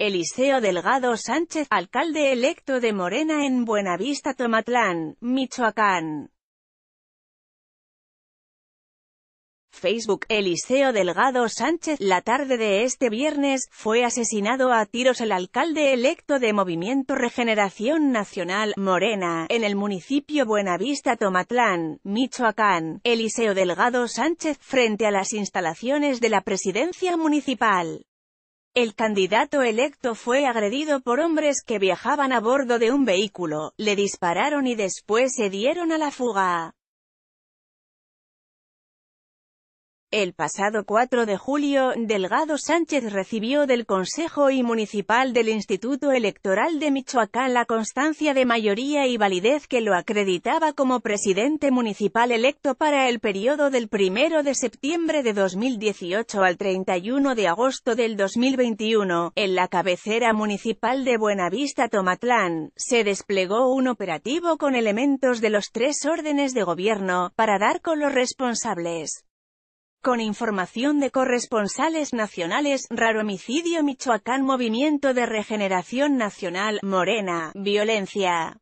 Eliseo Delgado Sánchez, alcalde electo de Morena en Buenavista Tomatlán, Michoacán. Facebook Eliseo Delgado Sánchez La tarde de este viernes, fue asesinado a tiros el alcalde electo de Movimiento Regeneración Nacional, Morena, en el municipio Buenavista Tomatlán, Michoacán, Eliseo Delgado Sánchez, frente a las instalaciones de la presidencia municipal. El candidato electo fue agredido por hombres que viajaban a bordo de un vehículo, le dispararon y después se dieron a la fuga. El pasado 4 de julio, Delgado Sánchez recibió del Consejo y Municipal del Instituto Electoral de Michoacán la constancia de mayoría y validez que lo acreditaba como presidente municipal electo para el periodo del 1 de septiembre de 2018 al 31 de agosto del 2021. En la cabecera municipal de Buenavista Tomatlán, se desplegó un operativo con elementos de los tres órdenes de gobierno, para dar con los responsables. Con información de corresponsales nacionales, Raro Homicidio Michoacán Movimiento de Regeneración Nacional, Morena, Violencia.